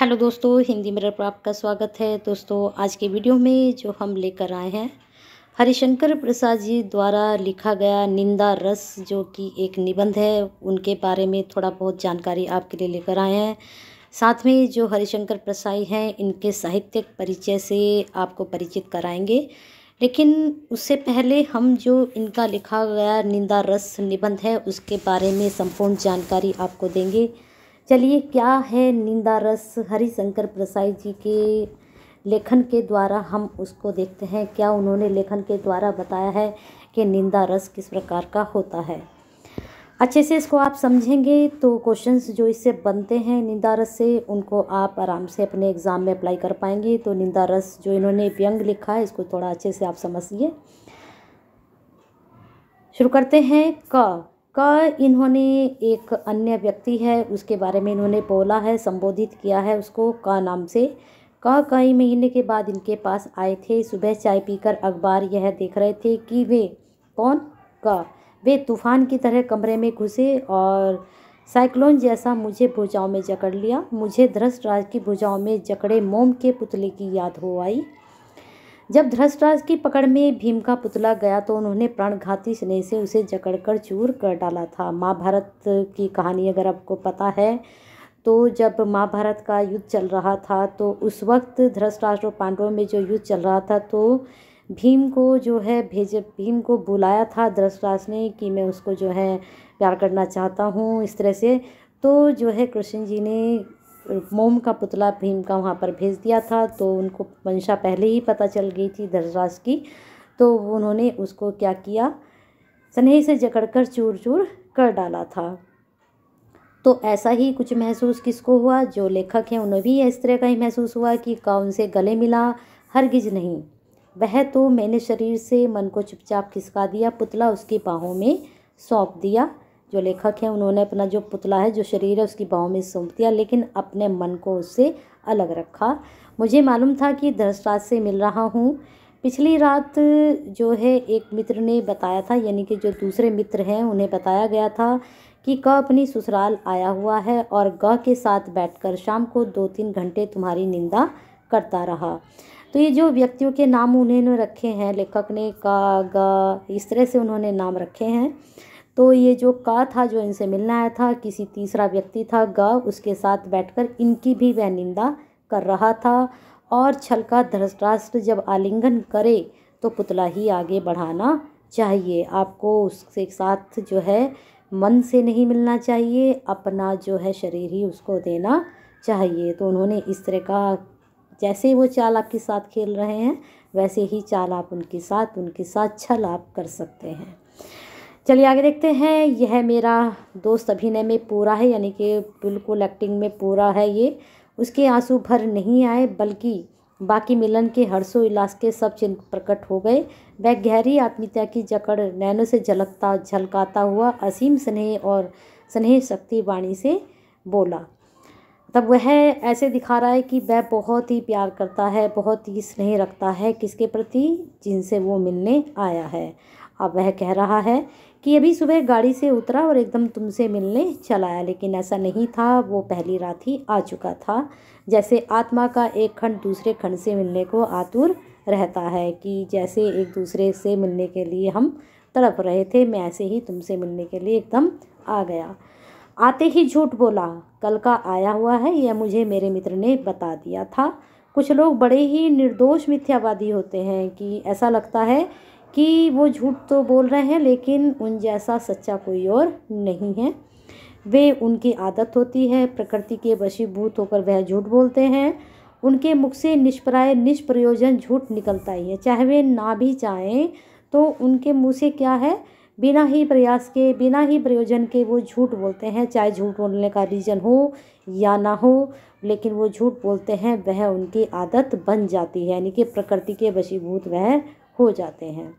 hello दोस्तों Hindi mirror पर आपका स्वागत है दोस्तों आज के वीडियो में जो हम लेकर आए हैं हरिशंकर प्रसाद जी द्वारा लिखा गया निंदा रस जो कि एक निबंध है उनके बारे में थोड़ा बहुत जानकारी आपके लिए लेकर आए हैं साथ में जो हरिशंकर प्रसाई हैं इनके साहित्यिक परिचय से आपको परिचित कराएंगे लेकिन उससे पहले हम जो इनका लिखा गया निंदा रस निबंध है उसके बारे में संपूर्ण जानकारी आपको देंगे चलिए क्या है निंदा रस हरिशंकर प्रसाद जी के लेखन के द्वारा हम उसको देखते हैं क्या उन्होंने लेखन के द्वारा बताया है कि निंदा रस किस प्रकार का होता है अच्छे से इसको आप समझेंगे तो क्वेश्चंस जो इससे बनते हैं निंदा रस से उनको आप आराम से अपने एग्ज़ाम में अप्लाई कर पाएंगे तो निंदा रस जो इन्होंने व्यंग लिखा है इसको थोड़ा अच्छे से आप समझिए शुरू करते हैं क का इन्होंने एक अन्य व्यक्ति है उसके बारे में इन्होंने बोला है संबोधित किया है उसको का नाम से का कई महीने के बाद इनके पास आए थे सुबह चाय पीकर अखबार यह देख रहे थे कि वे कौन का वे तूफान की तरह कमरे में घुसे और साइक्लोन जैसा मुझे भुजाओं में जकड़ लिया मुझे धृष्ट राज की भुजाओं में जकड़े मोम के पुतले की याद हो आई जब धृष्टराज की पकड़ में भीम का पुतला गया तो उन्होंने प्राणघाती स्नेह से उसे जकड़कर चूर कर डाला था महाभारत की कहानी अगर आपको पता है तो जब महाभारत का युद्ध चल रहा था तो उस वक्त धृष्टराष्ट्र और पांडवों में जो युद्ध चल रहा था तो भीम को जो है भेज भीम को बुलाया था धृष्टराष्ट्र ने कि मैं उसको जो है प्यार करना चाहता हूँ इस तरह से तो जो है कृष्ण जी ने मोम का पुतला भीम का वहाँ पर भेज दिया था तो उनको मंशा पहले ही पता चल गई थी धर्मराज की तो उन्होंने उसको क्या किया स्नेह से जकड़कर चूर चूर कर डाला था तो ऐसा ही कुछ महसूस किसको हुआ जो लेखक हैं उन्हें भी इस तरह का ही महसूस हुआ कि का उनसे गले मिला हरगिज नहीं वह तो मैंने शरीर से मन को चुपचाप खिसका दिया पुतला उसकी बाहों में सौंप दिया जो लेखक हैं उन्होंने अपना जो पुतला है जो शरीर है उसकी बाहों में सौंप दिया लेकिन अपने मन को उससे अलग रखा मुझे मालूम था कि धर्षराज से मिल रहा हूँ पिछली रात जो है एक मित्र ने बताया था यानी कि जो दूसरे मित्र हैं उन्हें बताया गया था कि क अपनी ससुराल आया हुआ है और ग के साथ बैठकर शाम को दो तीन घंटे तुम्हारी निंदा करता रहा तो ये जो व्यक्तियों के नाम उन्होंने रखे हैं लेखक ने का ग इस तरह से उन्होंने नाम रखे हैं तो ये जो का था जो इनसे मिलना आया था किसी तीसरा व्यक्ति था ग उसके साथ बैठकर इनकी भी वह निंदा कर रहा था और छल का धृतराष्ट्र जब आलिंगन करे तो पुतला ही आगे बढ़ाना चाहिए आपको उसके साथ जो है मन से नहीं मिलना चाहिए अपना जो है शरीर ही उसको देना चाहिए तो उन्होंने इस तरह का जैसे वो चाल आपके साथ खेल रहे हैं वैसे ही चाल आप उनके साथ उनके साथ छल आप कर सकते हैं चलिए आगे देखते हैं यह मेरा दोस्त अभिनय में पूरा है यानी कि बिल्कुल एक्टिंग में पूरा है ये उसके आंसू भर नहीं आए बल्कि बाकी मिलन के हर्षो इलास के सब चिन्ह प्रकट हो गए वह गहरी आत्मीयता की जकड़ नैनों से झलकता झलकाता हुआ असीम स्नेह और स्नेह शक्ति वाणी से बोला तब वह ऐसे दिखा रहा है कि वह बहुत ही प्यार करता है बहुत ही स्नेह रखता है किसके प्रति जिनसे वो मिलने आया है अब वह कह रहा है कि अभी सुबह गाड़ी से उतरा और एकदम तुमसे मिलने चला आया लेकिन ऐसा नहीं था वो पहली रात ही आ चुका था जैसे आत्मा का एक खंड दूसरे खंड से मिलने को आतुर रहता है कि जैसे एक दूसरे से मिलने के लिए हम तड़प रहे थे मैं ऐसे ही तुमसे मिलने के लिए एकदम आ गया आते ही झूठ बोला कल का आया हुआ है यह मुझे मेरे मित्र ने बता दिया था कुछ लोग बड़े ही निर्दोष मिथ्यावादी होते हैं कि ऐसा लगता है कि वो झूठ तो बोल रहे हैं लेकिन उन जैसा सच्चा कोई और नहीं है वे उनकी आदत होती है प्रकृति के वशीभूत होकर वह झूठ बोलते हैं उनके मुख से निष्प्राय निष्प्रयोजन झूठ निकलता ही है चाहे वे ना भी चाहें तो उनके मुँह से क्या है बिना ही प्रयास के बिना ही प्रयोजन के वो झूठ बोलते हैं चाहे झूठ बोलने का रीज़न हो या ना हो लेकिन वो झूठ बोलते हैं वह उनकी आदत बन जाती है यानी कि प्रकृति के वशीभूत वह हो जाते हैं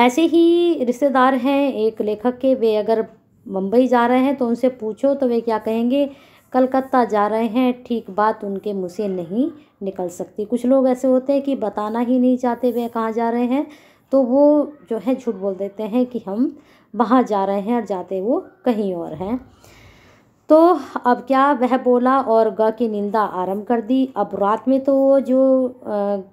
ऐसे ही रिश्तेदार हैं एक लेखक के वे अगर मुंबई जा रहे हैं तो उनसे पूछो तो वे क्या कहेंगे कलकत्ता जा रहे हैं ठीक बात उनके मुँह से नहीं निकल सकती कुछ लोग ऐसे होते हैं कि बताना ही नहीं चाहते वे कहाँ जा रहे हैं तो वो जो है झूठ बोल देते हैं कि हम वहाँ जा रहे हैं और जाते वो कहीं और हैं तो अब क्या वह बोला और गा की निंदा आरंभ कर दी अब रात में तो जो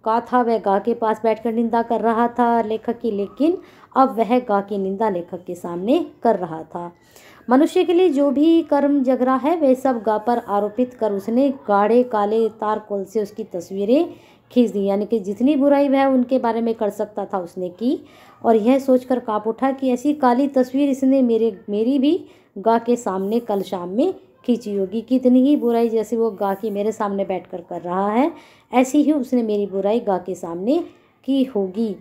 गा था वह गा के पास बैठकर निंदा कर रहा था लेखक की लेकिन अब वह गा की निंदा लेखक के सामने कर रहा था मनुष्य के लिए जो भी कर्म जगरा है वह सब गा पर आरोपित कर उसने गाढ़े काले तार कोल से उसकी तस्वीरें खींच दी यानी कि जितनी बुराई वह उनके बारे में कर सकता था उसने की और यह सोचकर काँप उठा कि ऐसी काली तस्वीर इसने मेरे मेरी भी गा के सामने कल शाम में खींची होगी कितनी ही बुराई जैसे वो गा की मेरे सामने बैठकर कर रहा है ऐसी ही उसने मेरी बुराई गा के सामने की होगी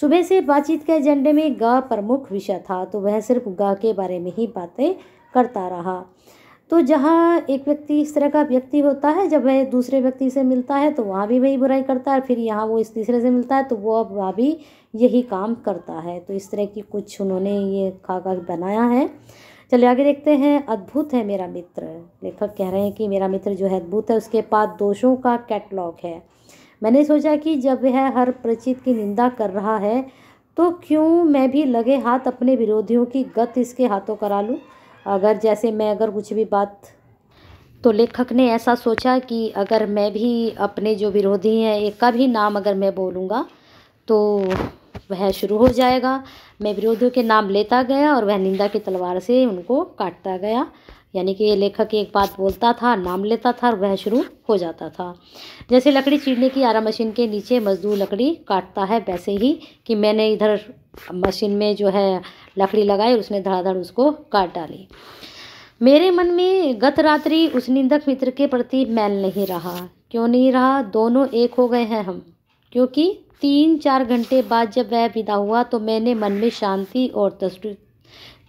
सुबह से बातचीत के एजेंडे में गा प्रमुख विषय था तो वह सिर्फ गा के बारे में ही बातें करता रहा तो जहाँ एक व्यक्ति इस तरह का व्यक्ति होता है जब वह दूसरे व्यक्ति से मिलता है तो वहाँ भी वही बुराई करता है फिर यहाँ वो इस तीसरे से मिलता है तो वो अब वहाँ भी यही काम करता है तो इस तरह की कुछ उन्होंने ये खाका बनाया है चलिए आगे देखते हैं अद्भुत है मेरा मित्र लेखक कह रहे हैं कि मेरा मित्र जो है अद्भुत है उसके पास दोषों का कैटलॉग है मैंने सोचा कि जब यह हर परिचित की निंदा कर रहा है तो क्यों मैं भी लगे हाथ अपने विरोधियों की गत इसके हाथों करा लूँ अगर जैसे मैं अगर कुछ भी बात तो लेखक ने ऐसा सोचा कि अगर मैं भी अपने जो विरोधी हैं एक का भी नाम अगर मैं बोलूँगा तो वह शुरू हो जाएगा मैं विरोधियों के नाम लेता गया और वह निंदा की तलवार से उनको काटता गया यानी कि लेखक एक बात बोलता था नाम लेता था और वह शुरू हो जाता था जैसे लकड़ी चीरने की आरा मशीन के नीचे मजदूर लकड़ी काटता है वैसे ही कि मैंने इधर मशीन में जो है लकड़ी लगाई और उसने धड़ाधड़ उसको काट डाली मेरे मन में गत रात्रि उस निंदक मित्र के प्रति मैल नहीं रहा क्यों नहीं रहा दोनों एक हो गए हैं हम क्योंकि तीन चार घंटे बाद जब वह विदा हुआ तो मैंने मन में शांति और तुष्टि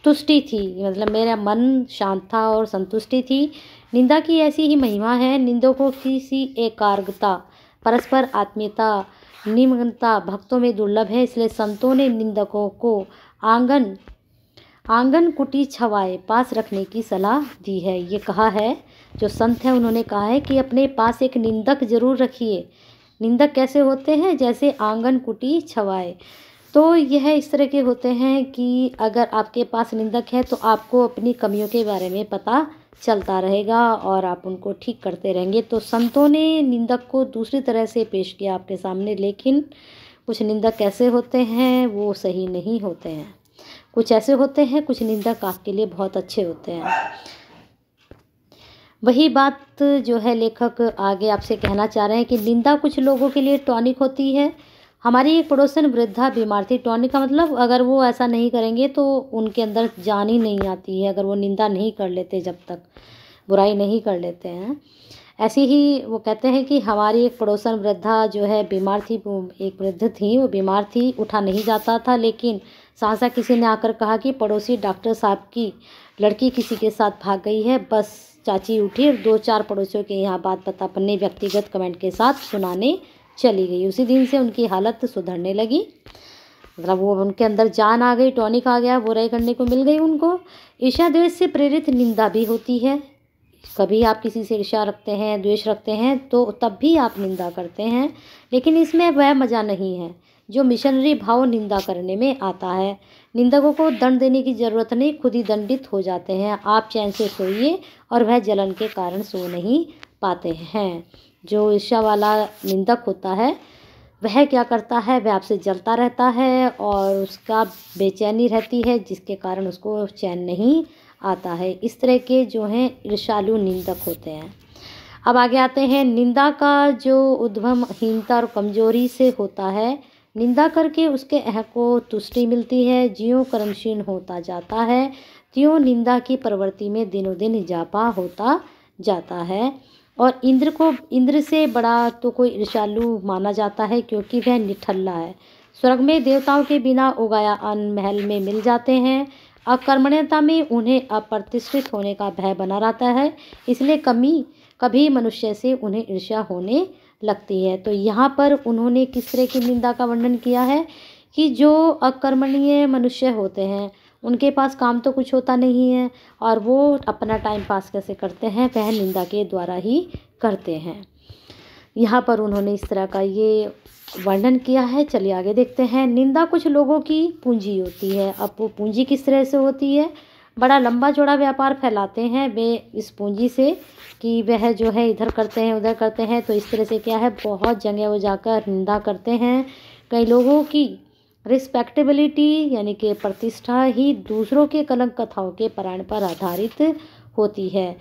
तुष्टि थी मतलब मेरा मन शांत था और संतुष्टि थी निंदा की ऐसी ही महिमा है निंदकों की सी एकाग्रता परस्पर आत्मीयता निम्नता भक्तों में दुर्लभ है इसलिए संतों ने निंदकों को आंगन आंगन कुटी छवाए पास रखने की सलाह दी है ये कहा है जो संत है उन्होंने कहा है कि अपने पास एक निंदक जरूर रखिए निंदक कैसे होते हैं जैसे आंगन कुटी छवाए तो यह इस तरह के होते हैं कि अगर आपके पास निंदक है तो आपको अपनी कमियों के बारे में पता चलता रहेगा और आप उनको ठीक करते रहेंगे तो संतों ने निंदक को दूसरी तरह से पेश किया आपके सामने लेकिन कुछ निंदक कैसे होते हैं वो सही नहीं होते हैं कुछ ऐसे होते हैं कुछ निंदक आपके लिए बहुत अच्छे होते हैं वही बात जो है लेखक आगे आपसे कहना चाह रहे हैं कि निंदा कुछ लोगों के लिए टॉनिक होती है हमारी एक पड़ोसन वृद्धा बीमार थी टॉनिक का मतलब अगर वो ऐसा नहीं करेंगे तो उनके अंदर जान ही नहीं आती है अगर वो निंदा नहीं कर लेते जब तक बुराई नहीं कर लेते हैं ऐसे ही वो कहते हैं कि हमारी एक पड़ोसन वृद्धा जो है बीमार थी एक वृद्ध थी वो बीमार थी उठा नहीं जाता था लेकिन सहसा किसी ने आकर कहा कि पड़ोसी डॉक्टर साहब की लड़की किसी के साथ भाग गई है बस चाची उठी और दो चार पड़ोसियों के यहाँ बात बता अपने व्यक्तिगत कमेंट के साथ सुनाने चली गई उसी दिन से उनकी हालत सुधरने लगी मतलब वो उनके अंदर जान आ गई टॉनिक आ गया बुराई करने को मिल गई उनको ईर्षा द्वेष से प्रेरित निंदा भी होती है कभी आप किसी से ईर्षा रखते हैं द्वेष रखते हैं तो तब भी आप निंदा करते हैं लेकिन इसमें वह मज़ा नहीं है जो मिशनरी भाव निंदा करने में आता है निंदकों को दंड देने की जरूरत नहीं खुद ही दंडित हो जाते हैं आप चैन से सोइए और वह जलन के कारण सो नहीं पाते हैं जो ईर्षा वाला निंदक होता है वह क्या करता है वह आपसे जलता रहता है और उसका बेचैनी रहती है जिसके कारण उसको चैन नहीं आता है इस तरह के जो हैं ईर्षालु निंदक होते हैं अब आगे आते हैं निंदा का जो उद्भम हीनता और कमजोरी से होता है निंदा करके उसके अह को तुष्टि मिलती है ज्यों कर्मशीन होता जाता है त्यों निंदा की प्रवृत्ति में दिनों दिन इजाफा होता जाता है और इंद्र को इंद्र से बड़ा तो कोई ऋषालु माना जाता है क्योंकि वह निठल्ला है स्वर्ग में देवताओं के बिना उगाया अन्न महल में मिल जाते हैं अकर्मण्यता में उन्हें अप्रतिष्ठित होने का भय बना रहता है इसलिए कमी कभी मनुष्य से उन्हें ईर्ष्या होने लगती है तो यहाँ पर उन्होंने किस तरह की निंदा का वर्णन किया है कि जो अकर्मणीय मनुष्य होते हैं उनके पास काम तो कुछ होता नहीं है और वो अपना टाइम पास कैसे करते हैं वह निंदा के द्वारा ही करते हैं यहाँ पर उन्होंने इस तरह का ये वर्णन किया है चलिए आगे देखते हैं निंदा कुछ लोगों की पूंजी होती है अब वो पूंजी किस तरह से होती है बड़ा लंबा चौड़ा व्यापार फैलाते हैं वे इस पूंजी से कि वह जो है इधर करते हैं उधर करते हैं तो इस तरह से क्या है बहुत जगह वो जाकर निंदा करते हैं कई लोगों की रिस्पेक्टेबिलिटी यानी कि प्रतिष्ठा ही दूसरों के कलंक कथाओं के पारायण पर आधारित होती है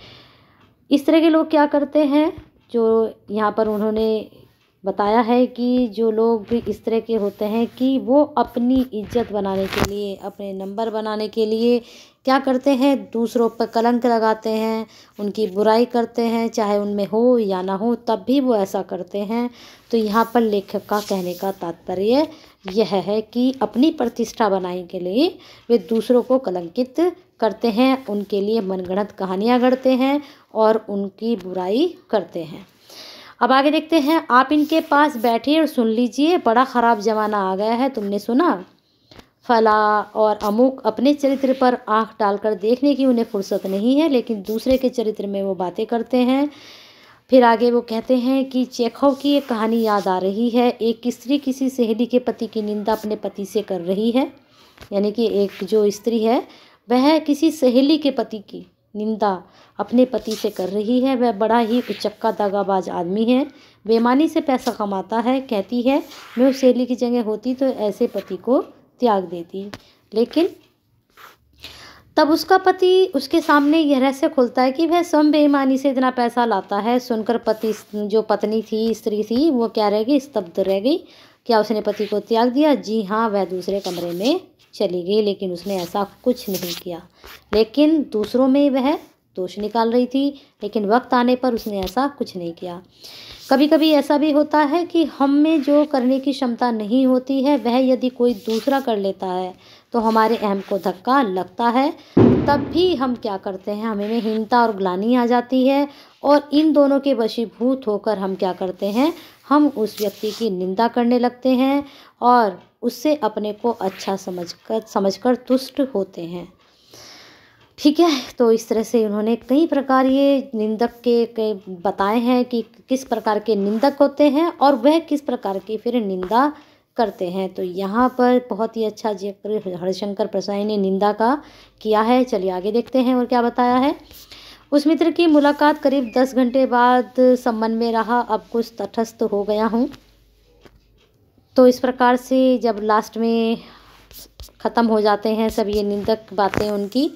इस तरह के लोग क्या करते हैं जो यहाँ पर उन्होंने बताया है कि जो लोग भी इस तरह के होते हैं कि वो अपनी इज्जत बनाने के लिए अपने नंबर बनाने के लिए क्या करते हैं दूसरों पर कलंक लगाते हैं उनकी बुराई करते हैं चाहे उनमें हो या ना हो तब भी वो ऐसा करते हैं तो यहाँ पर लेखक का कहने का तात्पर्य यह है कि अपनी प्रतिष्ठा बनाने के लिए वे दूसरों को कलंकित करते हैं उनके लिए मनगणत कहानियाँ गढ़ते हैं और उनकी बुराई करते हैं अब आगे देखते हैं आप इनके पास बैठिए और सुन लीजिए बड़ा ख़राब ज़माना आ गया है तुमने सुना फला और अमुक अपने चरित्र पर आंख डालकर देखने की उन्हें फुर्सत नहीं है लेकिन दूसरे के चरित्र में वो बातें करते हैं फिर आगे वो कहते हैं कि चेखव की एक कहानी याद आ रही है एक स्त्री किसी सहेली के पति की निंदा अपने पति से कर रही है यानी कि एक जो स्त्री है वह किसी सहेली के पति की निंदा अपने पति से कर रही है वह बड़ा ही उचक्का दगाबाज आदमी है बेमानी से पैसा कमाता है कहती है मैं उस सहेली की जगह होती तो ऐसे पति को त्याग देती लेकिन तब उसका पति उसके सामने यह रहस्य खुलता है कि वह स्वयं बेईमानी से इतना पैसा लाता है सुनकर पति जो पत्नी थी स्त्री थी वो क्या रह गई स्तब्ध रह गई क्या उसने पति को त्याग दिया जी हाँ वह दूसरे कमरे में चली गई लेकिन उसने ऐसा कुछ नहीं किया लेकिन दूसरों में वह दोष निकाल रही थी लेकिन वक्त आने पर उसने ऐसा कुछ नहीं किया कभी कभी ऐसा भी होता है कि हम में जो करने की क्षमता नहीं होती है वह यदि कोई दूसरा कर लेता है तो हमारे अहम को धक्का लगता है तब भी हम क्या करते हैं हमें में हीनता और ग्लानी आ जाती है और इन दोनों के वशीभूत होकर हम क्या करते हैं हम उस व्यक्ति की निंदा करने लगते हैं और उससे अपने को अच्छा समझ कर समझ कर तुष्ट होते हैं ठीक है तो इस तरह से उन्होंने कई प्रकार ये निंदक के, के बताए हैं कि किस प्रकार के निंदक होते हैं और वह किस प्रकार की फिर निंदा करते हैं तो यहाँ पर बहुत ही अच्छा जिक्र हरिशंकर प्रसाई ने निंदा का किया है चलिए आगे देखते हैं और क्या बताया है उस मित्र की मुलाकात करीब दस घंटे बाद संबंध में रहा अब कुछ तटस्थ हो गया हूँ तो इस प्रकार से जब लास्ट में ख़त्म हो जाते हैं सब ये निंदक बातें उनकी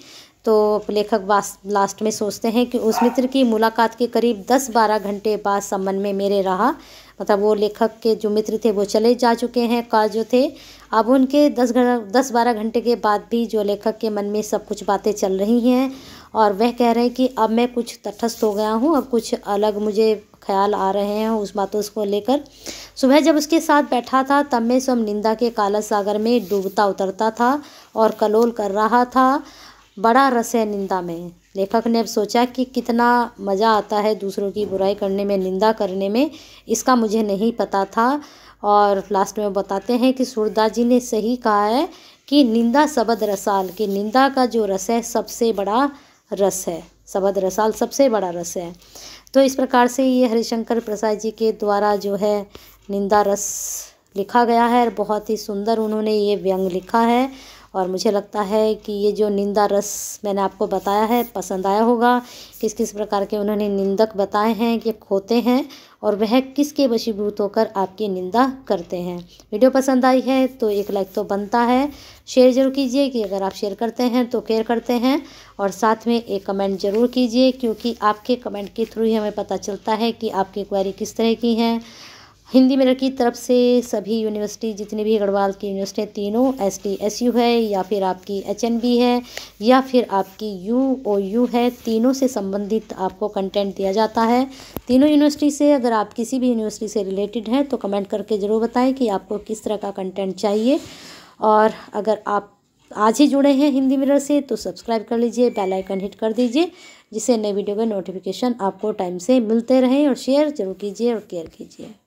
तो लेखक लास्ट में सोचते हैं कि उस मित्र की मुलाकात के करीब दस बारह घंटे बाद समन में मेरे रहा मतलब वो लेखक के जो मित्र थे वो चले जा चुके हैं का जो थे अब उनके दस दस बारह घंटे के बाद भी जो लेखक के मन में सब कुछ बातें चल रही हैं और वह कह रहे हैं कि अब मैं कुछ तटस्थ हो गया हूँ अब कुछ अलग मुझे ख्याल आ रहे हैं उस बातों को लेकर सुबह जब उसके साथ बैठा था तब मैं स्वयं निंदा के काला सागर में डूबता उतरता था और कलोल कर रहा था बड़ा रस है निंदा में लेखक ने अब सोचा कि कितना मज़ा आता है दूसरों की बुराई करने में निंदा करने में इसका मुझे नहीं पता था और लास्ट में बताते हैं कि सूरदास जी ने सही कहा है कि निंदा सबद रसाल कि निंदा का जो रस है सबसे बड़ा रस है सबद रसाल सबसे बड़ा रस है तो इस प्रकार से ये हरिशंकर प्रसाद जी के द्वारा जो है निंदा रस लिखा गया है और बहुत ही सुंदर उन्होंने ये व्यंग लिखा है और मुझे लगता है कि ये जो निंदा रस मैंने आपको बताया है पसंद आया होगा किस किस प्रकार के उन्होंने निंदक बताए हैं कि खोते हैं और वह किसके वशीभूत होकर आपकी निंदा करते हैं वीडियो पसंद आई है तो एक लाइक तो बनता है शेयर जरूर कीजिए कि अगर आप शेयर करते हैं तो केयर करते हैं और साथ में एक कमेंट ज़रूर कीजिए क्योंकि आपके कमेंट के थ्रू ही हमें पता चलता है कि आपकी क्वायरी किस तरह की है हिंदी मेरठ की तरफ से सभी यूनिवर्सिटी जितनी भी गढ़वाल की यूनिवर्सिटी तीनों एस टी एस यू है या फिर आपकी एच एन बी है या फिर आपकी यू ओ यू है तीनों से संबंधित आपको कंटेंट दिया जाता है तीनों यूनिवर्सिटी से अगर आप किसी भी यूनिवर्सिटी से रिलेटेड हैं तो कमेंट करके ज़रूर बताएं कि आपको किस तरह का कंटेंट चाहिए और अगर आप आज ही जुड़े हैं हिंदी मिरर से तो सब्सक्राइब कर लीजिए बेल आइकन हिट कर दीजिए जिससे नए वीडियो के नोटिफिकेशन आपको टाइम से मिलते रहें और शेयर जरूर कीजिए और केयर कीजिए